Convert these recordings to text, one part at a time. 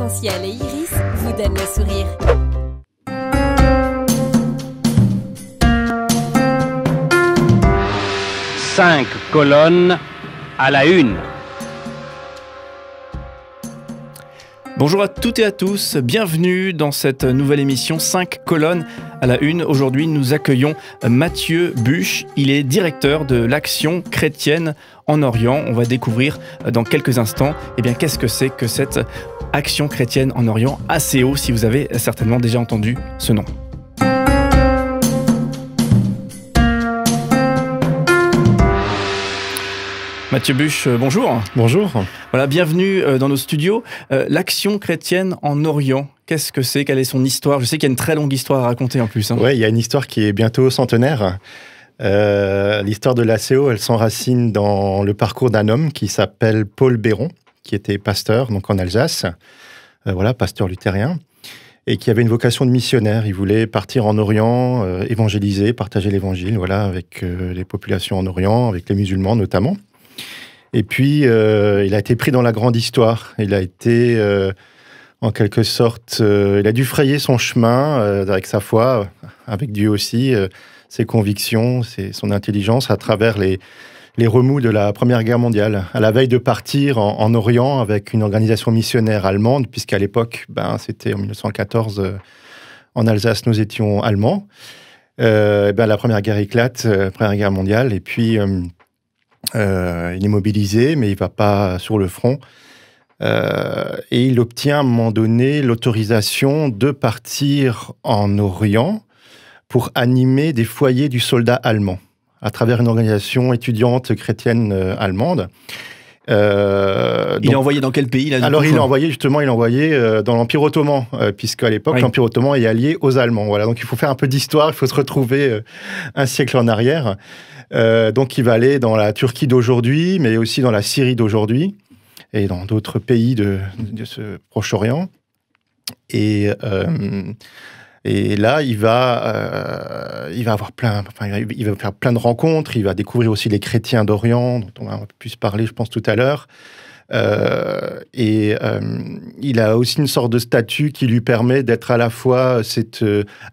arc et Iris vous donnent le sourire. Cinq colonnes à la une. Bonjour à toutes et à tous, bienvenue dans cette nouvelle émission 5 colonnes à la une. Aujourd'hui, nous accueillons Mathieu Buche, il est directeur de l'Action chrétienne en Orient. On va découvrir dans quelques instants eh bien, qu'est-ce que c'est que cette Action chrétienne en Orient, ACO, si vous avez certainement déjà entendu ce nom. Mathieu Buche, euh, bonjour. Bonjour. Voilà, bienvenue euh, dans nos studios. Euh, l'action chrétienne en Orient, qu'est-ce que c'est Quelle est son histoire Je sais qu'il y a une très longue histoire à raconter en plus. Hein. Oui, il y a une histoire qui est bientôt centenaire. L'histoire de l'ACO, elle s'enracine dans le parcours d'un homme qui s'appelle Paul Béron, qui était pasteur donc en Alsace, voilà, pasteur luthérien, et qui avait une vocation de missionnaire. Il voulait partir en Orient, évangéliser, partager l'Évangile, voilà, avec les populations en Orient, avec les musulmans notamment. Et puis, euh, il a été pris dans la grande histoire. Il a été, euh, en quelque sorte, euh, il a dû frayer son chemin avec sa foi, avec Dieu aussi, ses convictions, son intelligence à travers les, les remous de la Première Guerre mondiale, à la veille de partir en, Orient avec une organisation missionnaire allemande, puisqu'à l'époque, ben, c'était en 1914, en Alsace, nous étions allemands. ben, la Première Guerre éclate, Première Guerre mondiale, et puis euh, il est mobilisé, mais il ne va pas sur le front. Euh, et il obtient à un moment donné l'autorisation de partir en Orient pour animer des foyers du soldat allemand à travers une organisation étudiante chrétienne euh, allemande. Euh, il est envoyé dans quel pays là, Alors il est envoyé justement, il est envoyé euh, dans l'Empire ottoman, Puisqu'à euh, puisque à l'époque l'Empire ottoman est allié aux Allemands. Voilà, donc il faut faire un peu d'histoire, il faut se retrouver un siècle en arrière. donc il va aller dans la Turquie d'aujourd'hui, mais aussi dans la Syrie d'aujourd'hui et dans d'autres pays de, de ce Proche-Orient. Et et là, il va, euh, il va avoir plein, il va faire plein de rencontres. Il va découvrir aussi les chrétiens d'Orient, dont on va plus parler, je pense, tout à l'heure. Euh, et euh, il a aussi une sorte de statut qui lui permet d'être à la fois cet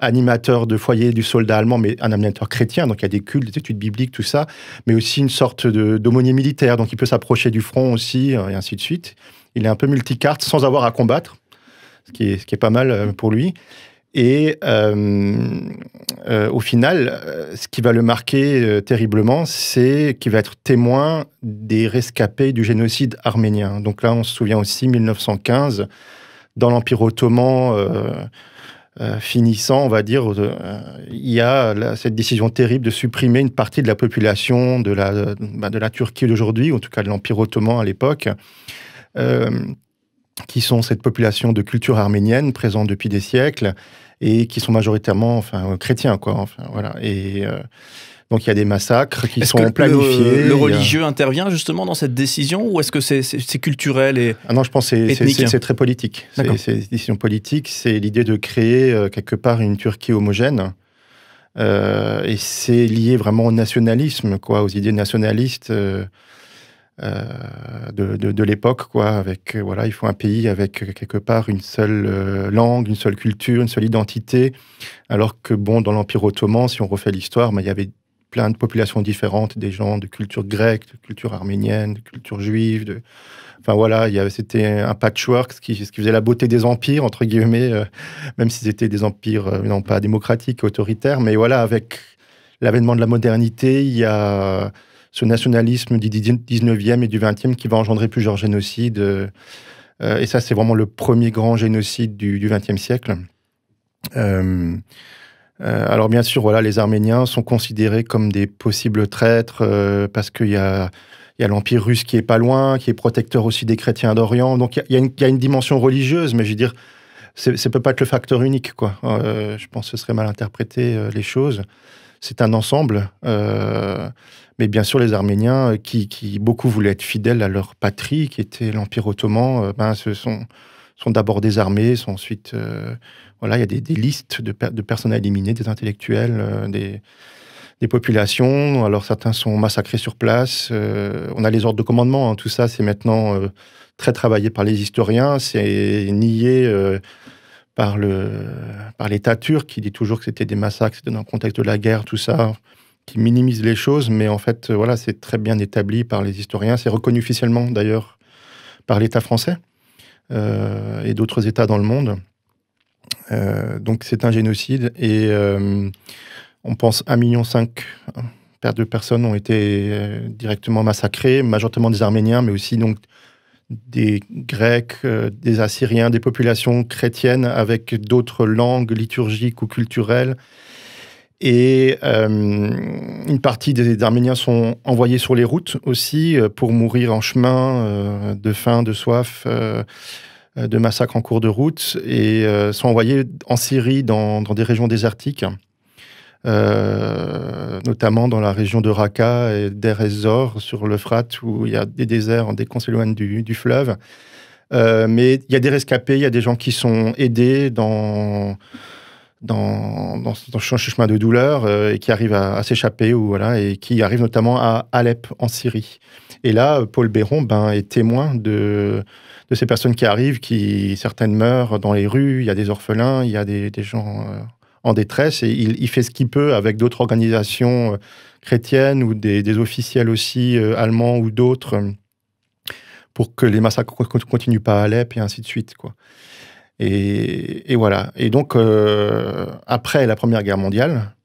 animateur de foyer du soldat allemand, mais un animateur chrétien, donc il y a des cultes, des études bibliques, tout ça, mais aussi une sorte d'aumônier militaire, donc il peut s'approcher du front aussi, et ainsi de suite. Il est un peu multicarte sans avoir à combattre, ce qui est, ce qui est pas mal pour lui. Et euh, euh, au final, euh, ce qui va le marquer terriblement, c'est qu'il va être témoin des rescapés du génocide arménien. Donc là, on se souvient aussi 1915, dans l'Empire ottoman. finissant, on va dire, il y a cette décision terrible de supprimer une partie de la population de la, bah, de, la Turquie d'aujourd'hui, en tout cas de l'Empire ottoman à l'époque qui sont cette population de culture arménienne présente depuis des siècles et qui sont majoritairement enfin, chrétiens. Quoi, enfin, voilà. Et. Euh, donc il y a des massacres qui sont est planifiés. Le, le religieux intervient justement dans cette décision ou est-ce que c'est culturel et ah Non, je pense que c'est très politique. C'est décision politique, c'est l'idée de créer euh, quelque part une Turquie homogène. Euh, et c'est lié vraiment au nationalisme, quoi, aux idées nationalistes. Euh, de, l'époque, quoi. Avec euh, voilà, il faut un pays avec euh, quelque part une seule langue, une seule culture, une seule identité. Alors que bon, dans l'Empire ottoman, si on refait l'histoire, mais ben, il y avait plein de populations différentes, des gens de culture grecque, de culture arménienne, de culture juive. De... Enfin voilà, c'était un patchwork, ce qui, ce qui, faisait la beauté des empires, entre guillemets, même s'ils étaient des empires, non pas démocratiques, autoritaires, mais voilà, avec l'avènement de la modernité, il y a ce nationalisme du 19e et du 20e qui va engendrer plusieurs génocides. Euh, et ça, c'est vraiment le premier grand génocide du 20e siècle. Euh, euh, alors bien sûr, voilà, les Arméniens sont considérés comme des possibles traîtres parce qu'il y a, y a l'Empire russe qui est pas loin, qui est protecteur aussi des chrétiens d'Orient. Donc il y, a une dimension religieuse, mais je veux dire, ça peut pas être le facteur unique, quoi. je pense que ce serait mal interpréter les choses c'est un ensemble. Euh, mais bien sûr, les Arméniens, euh, qui, qui, beaucoup voulaient être fidèles à leur patrie, qui était l'Empire ottoman, euh, ben, ce sont, sont d'abord des armées, sont ensuite... voilà, il y a des, listes de, de, personnes à éliminer, des intellectuels, des, des, populations. Alors certains sont massacrés sur place. on a les ordres de commandement. Hein. Tout ça, c'est maintenant très travaillé par les historiens. C'est nié par l'État par turc, qui dit toujours que c'était des massacres, c'était dans le contexte de la guerre, tout ça, qui minimise les choses, mais en fait, voilà, c'est très bien établi par les historiens. C'est reconnu officiellement, d'ailleurs, par l'État français euh, et d'autres États dans le monde. Euh, donc, c'est un génocide et euh, on pense 1,5 million de personnes ont été directement massacrées, majoritairement des Arméniens, mais aussi donc des Grecs, euh, des Assyriens, des populations chrétiennes avec d'autres langues liturgiques ou culturelles. Et euh, une partie des Arméniens sont envoyés sur les routes aussi euh, pour mourir en chemin de faim, de soif, de massacres en cours de route, et sont envoyés en Syrie dans des régions désertiques. Euh, notamment dans la région de Raqqa et d'Er sur l'Euphrate, où il y a des déserts en qu'on du, du, fleuve. Euh, mais il y a des rescapés, il y a des gens qui sont aidés dans, dans, dans, ce chemin de douleur euh, et qui arrivent à, s'échapper ou voilà et qui arrivent notamment à Alep en Syrie. Et là, Paul Béron ben, est témoin de, de ces personnes qui arrivent, qui certaines meurent dans les rues. Il y a des orphelins, il y a des gens en détresse et il, fait ce qu'il peut avec d'autres organisations euh, chrétiennes ou des, officiels aussi euh, allemands ou d'autres euh, pour que les massacres continuent pas à Alep et ainsi de suite. Quoi. Et, voilà. Et donc, après la Première Guerre mondiale,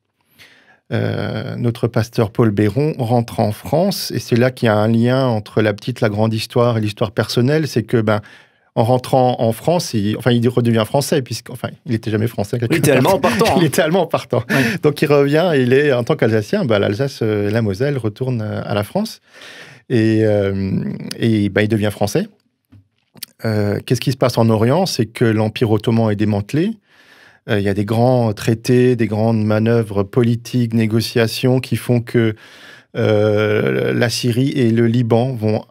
notre pasteur Paul Béron rentre en France, et c'est là qu'il y a un lien entre la petite, la grande histoire et l'histoire personnelle, c'est que ben, en rentrant en France, il, enfin, il redevient français, puisqu'enfin, il n'était jamais français. Hein. Il était allemand en partant. il était allemand en partant. Donc, il revient, il est, en tant qu'Alsacien, bah, l'Alsace et euh, la Moselle retournent euh, à la France. Euh, et, bah, il devient français. Qu'est-ce qui se passe en Orient C'est que l'Empire ottoman est démantelé. Il y a des grands traités, des grandes manœuvres politiques, négociations qui font que la Syrie et le Liban vont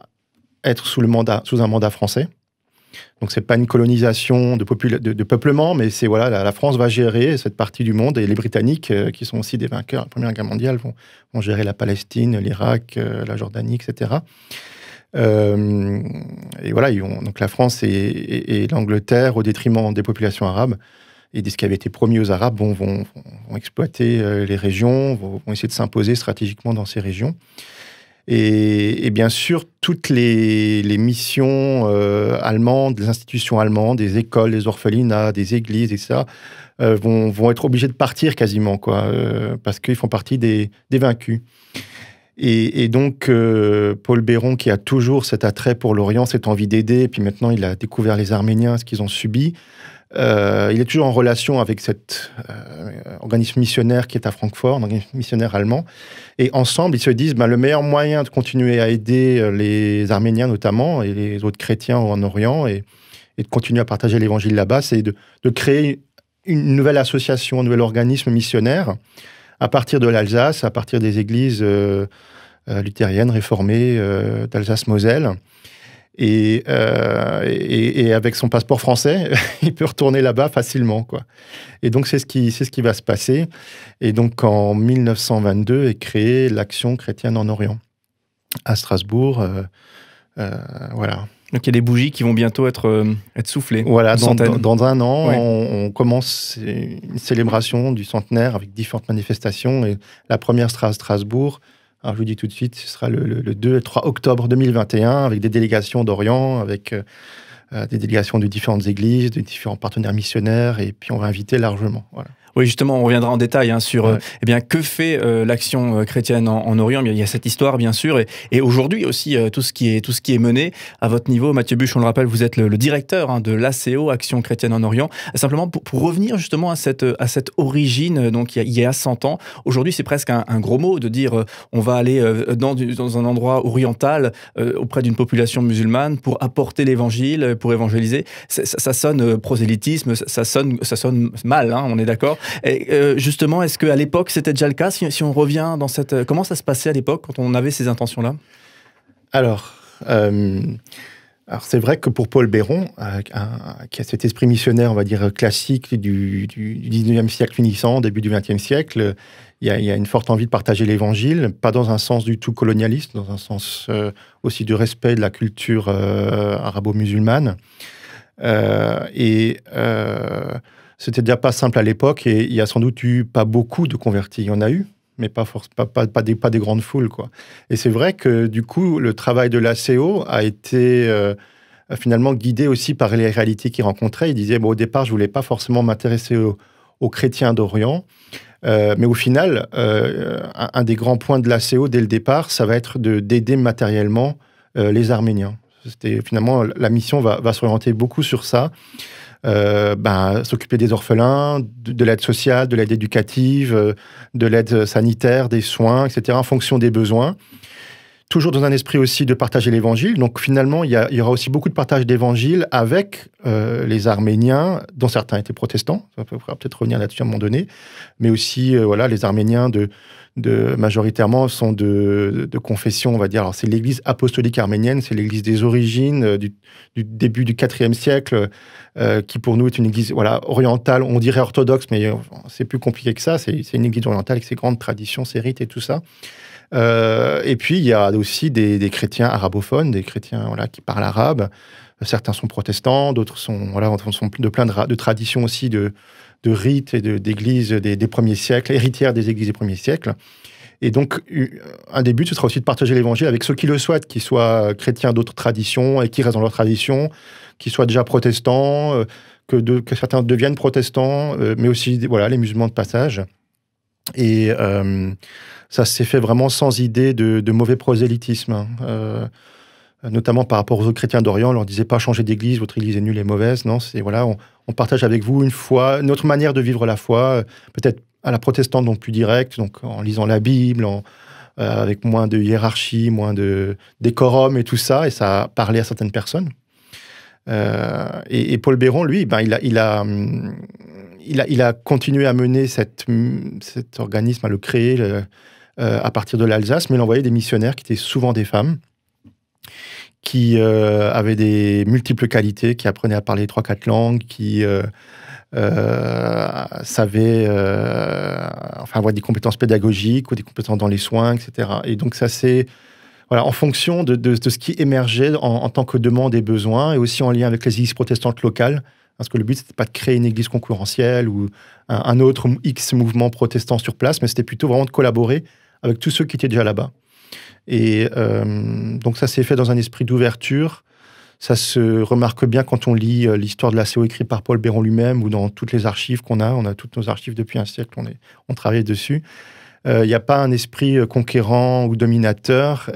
être sous, le mandat, sous un mandat français. Donc c'est pas une colonisation de, de, peuplement, mais c'est voilà, la, France va gérer cette partie du monde et les Britanniques, euh, qui sont aussi des vainqueurs de la Première Guerre mondiale, vont, gérer la Palestine, l'Irak, euh, la Jordanie, etc. Euh, et voilà, ont, donc la France et, l'Angleterre, au détriment des populations arabes et de ce qui avait été promis aux Arabes, vont exploiter les régions, vont, essayer de s'imposer stratégiquement dans ces régions. Et, bien sûr, toutes les, missions euh, allemandes, les institutions allemandes, des écoles, des orphelinats, des églises, et ça, euh, vont, être obligées de partir quasiment, quoi, euh, parce qu'ils font partie des, vaincus. Et, et donc, Paul Béron, qui a toujours cet attrait pour l'Orient, cette envie d'aider, et puis maintenant il a découvert les Arméniens, ce qu'ils ont subi, euh, il est toujours en relation avec cet euh, organisme missionnaire qui est à Francfort, un organisme missionnaire allemand. Et ensemble, ils se disent ben, le meilleur moyen de continuer à aider euh, les Arméniens notamment et les autres chrétiens en Orient et, de continuer à partager l'évangile là-bas, c'est de, de, créer une nouvelle association, un nouvel organisme missionnaire à partir de l'Alsace, à partir des églises luthériennes réformées d'Alsace-Moselle. Euh, et, avec son passeport français, il peut retourner là-bas facilement. Quoi. Et donc, c'est ce, qui, ce qui va se passer. Et donc, en 1922 est créée l'Action chrétienne en Orient, à Strasbourg. Euh, euh, voilà. Donc, il y a des bougies qui vont bientôt être, soufflées. Voilà, dans, un an, on, on, commence une célébration du centenaire avec différentes manifestations. Et la première sera à Strasbourg. Alors je vous dis tout de suite, ce sera le, 2 le 2-3 octobre 2021 avec des délégations d'Orient, avec euh, euh, des délégations de différentes églises, de différents partenaires missionnaires, et puis on va inviter largement. Oui, justement, on reviendra en détail hein, sur euh, eh bien, que fait euh, l'action chrétienne en, Orient. Il y a cette histoire, bien sûr, et, aujourd'hui aussi, tout, ce qui est, tout ce qui est mené à votre niveau. Mathieu Buch, on le rappelle, vous êtes le, directeur hein, de l'ACO, Action chrétienne en Orient. Simplement, pour, pour, revenir justement à cette, à cette origine, donc il y a, 100 ans, aujourd'hui, c'est presque un, gros mot de dire on va aller dans, dans un endroit oriental auprès d'une population musulmane pour apporter l'évangile, pour évangéliser, ça, sonne euh, prosélytisme, ça, sonne, ça sonne mal, hein, on est d'accord. Et euh, justement, est-ce qu'à l'époque c'était déjà le cas si, on revient dans cette, euh, comment ça se passait à l'époque quand on avait ces intentions-là Alors. Alors c'est vrai que pour Paul Béron, euh, qui a cet esprit missionnaire, on va dire, classique du, 19e siècle finissant, début du 20e siècle, il y, a une forte envie de partager l'Évangile, pas dans un sens du tout colonialiste, dans un sens euh, aussi du respect de la culture euh, arabo-musulmane. et c'était déjà pas simple à l'époque, et il y a sans doute eu pas beaucoup de convertis, il y en a eu, mais pas, pas, des, pas des grandes foules. Quoi. Et c'est vrai que du coup, le travail de l'ACO a été euh, finalement guidé aussi par les réalités qu'il rencontrait. Il disait, bon, au départ, je voulais pas forcément m'intéresser aux, chrétiens d'Orient. Euh, mais au final, euh, un, des grands points de l'ACO dès le départ, ça va être d'aider matériellement les Arméniens. C'était finalement la mission va, va s'orienter beaucoup sur ça. Euh, ben, s'occuper des orphelins, de, l'aide sociale, de l'aide éducative, euh, de l'aide sanitaire, des soins, etc., en fonction des besoins. Toujours dans un esprit aussi de partager l'évangile. Donc finalement, il y, aura aussi beaucoup de partage d'évangile avec euh, les Arméniens, dont certains étaient protestants, On peut peut-être revenir là-dessus à un moment donné, mais aussi voilà, les Arméniens de, majoritairement sont de, confession, on va dire. c'est l'Église apostolique arménienne, c'est l'Église des origines euh, du, début du IVe siècle, euh, qui pour nous est une Église voilà orientale. On dirait orthodoxe, mais euh, c'est plus compliqué que ça. C'est une Église orientale avec ses grandes traditions, ses rites et tout ça. et puis, il y a aussi des, chrétiens arabophones, des chrétiens voilà, qui parlent arabe. Certains sont protestants, d'autres sont, voilà, sont de plein de, de traditions aussi de, de rites et d'églises des, des, premiers siècles, héritières des églises des premiers siècles. Et donc, un des buts, ce sera aussi de partager l'évangile avec ceux qui le souhaitent, qui soient chrétiens d'autres traditions et qui restent dans leur tradition, qui soient déjà protestants, euh, que, certains deviennent protestants, euh, mais aussi voilà, les musulmans de passage. Et euh, ça s'est fait vraiment sans idée de, mauvais prosélytisme. Hein. Euh, notamment par rapport aux chrétiens d'Orient. On leur disait pas changer d'église, votre église est nulle et mauvaise. Non, c'est voilà, on, partage avec vous une foi, notre manière de vivre la foi, euh, peut-être à la protestante, donc plus directe, donc en lisant la Bible, euh, avec moins de hiérarchie, moins de décorum et tout ça. Et ça a parlé à certaines personnes. et, Paul Béron, lui, ben, hum, il, a, il, a, continué à mener cette, hum, cet organisme, à le créer à partir de l'Alsace, mais il envoyait des missionnaires qui étaient souvent des femmes qui euh, avaient avait des multiples qualités, qui apprenait à parler trois quatre langues, qui euh, euh, savaient savait enfin avoir des compétences pédagogiques ou des compétences dans les soins, etc. Et donc ça c'est voilà, en fonction de, de, ce qui émergeait en, tant que demande et besoin, et aussi en lien avec les églises protestantes locales, parce que le but, c'était pas de créer une église concurrentielle ou un autre X mouvement protestant sur place, mais c'était plutôt vraiment de collaborer avec tous ceux qui étaient déjà là-bas. Et euh, donc ça s'est fait dans un esprit d'ouverture. Ça se remarque bien quand on lit euh, l'histoire de la ceo écrite par Paul Béron lui-même ou dans toutes les archives qu'on a. On a toutes nos archives depuis un siècle, on, travaille dessus. Euh, il n'y a pas un esprit conquérant ou dominateur.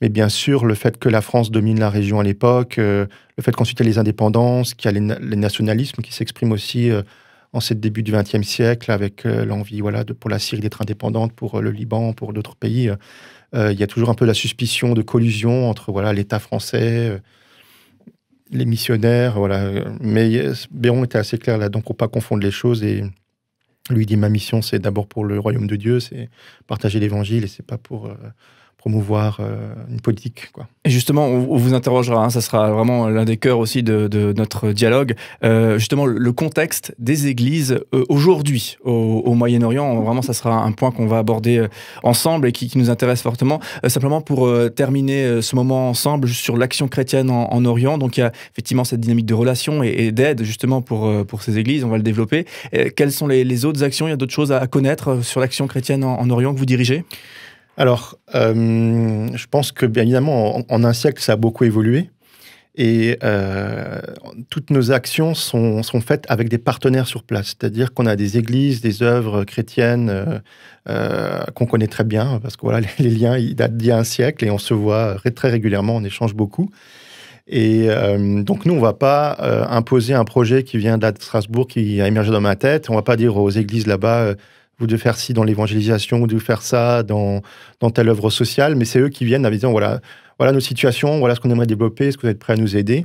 mais bien sûr, le fait que la France domine la région à l'époque, le fait qu'ensuite il y les indépendances, qu'il y a les, nationalismes qui s'expriment aussi en ce début du XXe siècle, avec euh, l'envie voilà, pour la Syrie d'être indépendante, pour euh, le Liban, pour d'autres pays, euh, il y a toujours un peu la suspicion de collusion entre voilà l'État français, les missionnaires, voilà. Mais Béron était assez clair là, donc pour pas confondre les choses et lui dit ma mission c'est d'abord pour le royaume de Dieu, c'est partager l'Évangile et c'est pas pour promouvoir euh, une politique. Quoi. Et justement, on, vous interrogera, hein, ça sera vraiment l'un des cœurs aussi de, notre dialogue, euh, justement le contexte des églises euh, aujourd'hui au, Moyen-Orient, vraiment ça sera un point qu'on va aborder ensemble et qui, nous intéresse fortement. simplement pour terminer ce moment ensemble sur l'action chrétienne en, Orient, donc il y a effectivement cette dynamique de relation et, d'aide justement pour, pour ces églises, on va le développer. quelles sont les, autres actions, il y a d'autres choses à, connaître sur l'action chrétienne en, en Orient que vous dirigez alors, euh, je pense que bien évidemment, en, un siècle, ça a beaucoup évolué. Et euh, toutes nos actions sont, faites avec des partenaires sur place. C'est-à-dire qu'on a des églises, des œuvres chrétiennes euh, qu'on connaît très bien, parce que voilà, les, liens ils datent d'il y a un siècle et on se voit très régulièrement, on échange beaucoup. Et donc, nous, on ne va pas imposer un projet qui vient de Strasbourg, qui a émergé dans ma tête. On ne va pas dire aux églises là-bas, vous devez faire ci dans l'évangélisation, vous devez faire ça dans, dans telle œuvre sociale, mais c'est eux qui viennent en disant, voilà, voilà nos situations, voilà ce qu'on aimerait développer, est-ce que vous êtes prêts à nous aider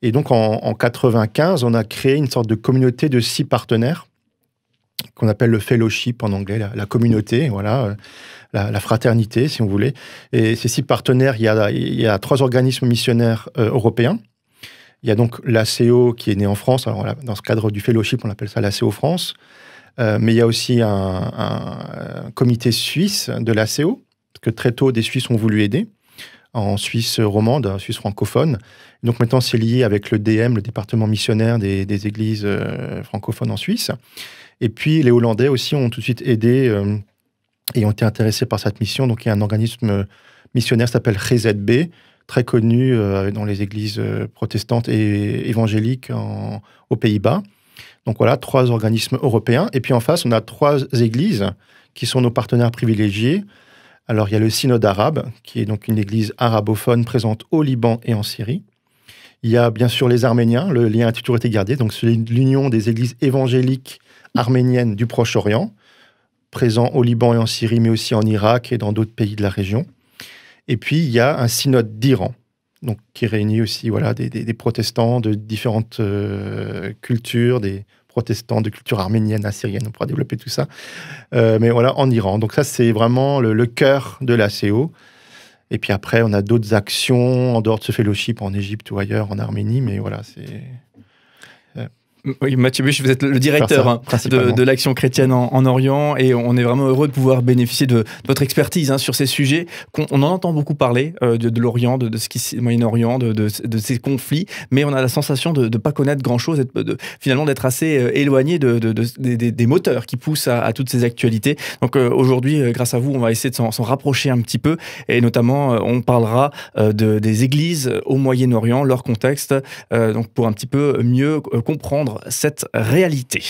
Et donc en, en 95, on a créé une sorte de communauté de six partenaires qu'on appelle le fellowship en anglais, la, communauté, voilà, la, fraternité, si on voulait. Et ces six partenaires, il y a, il y a trois organismes missionnaires euh, européens. Il y a donc l'ACO qui est né en France. Alors, dans ce cadre du fellowship, on appelle ça l'ACO France. Euh, mais il y a aussi un, euh, comité suisse de l'ACO, que très tôt, des Suisses ont voulu aider, en Suisse romande, en Suisse francophone. Donc maintenant, c'est lié avec le DM, le département missionnaire des, églises euh, francophones en Suisse. Et puis, les Hollandais aussi ont tout de suite aidé et ont été intéressés par cette mission. Donc, il y a un organisme missionnaire qui s'appelle RZB, très connu dans les églises protestantes et évangéliques aux Pays-Bas. Donc voilà, trois organismes européens. Et puis en face, on a trois églises qui sont nos partenaires privilégiés. Alors il y a le Synode arabe, qui est donc une église arabophone présente au Liban et en Syrie. Il y a bien sûr les Arméniens, le lien a toujours été gardé, donc c'est l'union des églises évangéliques arméniennes du Proche-Orient, présent au Liban et en Syrie, mais aussi en Irak et dans d'autres pays de la région. Et puis il y a un synode d'Iran, donc qui réunit aussi voilà des, des, protestants de différentes euh, cultures, des protestants de culture arménienne, assyrienne. On pourra développer tout ça, euh, mais voilà en Iran. Donc ça c'est vraiment le, le, cœur de la CO. Et puis après on a d'autres actions en dehors de ce fellowship en Égypte ou ailleurs, en Arménie, mais voilà c'est oui, Mathieu Buch, vous êtes le directeur hein, de, de l'action chrétienne en, en, Orient et on est vraiment heureux de pouvoir bénéficier de, votre expertise hein, sur ces sujets. qu'on on en entend beaucoup parler euh, de, de l'Orient, de, ce qui Moyen-Orient, de, ces conflits, mais on a la sensation de ne pas connaître grand-chose, finalement d'être assez euh, éloigné des, des, moteurs qui poussent à, à toutes ces actualités. Donc euh, aujourd'hui, grâce à vous, on va essayer de s'en rapprocher un petit peu et notamment on parlera des églises au Moyen-Orient, leur contexte, donc pour un petit peu mieux comprendre cette réalité.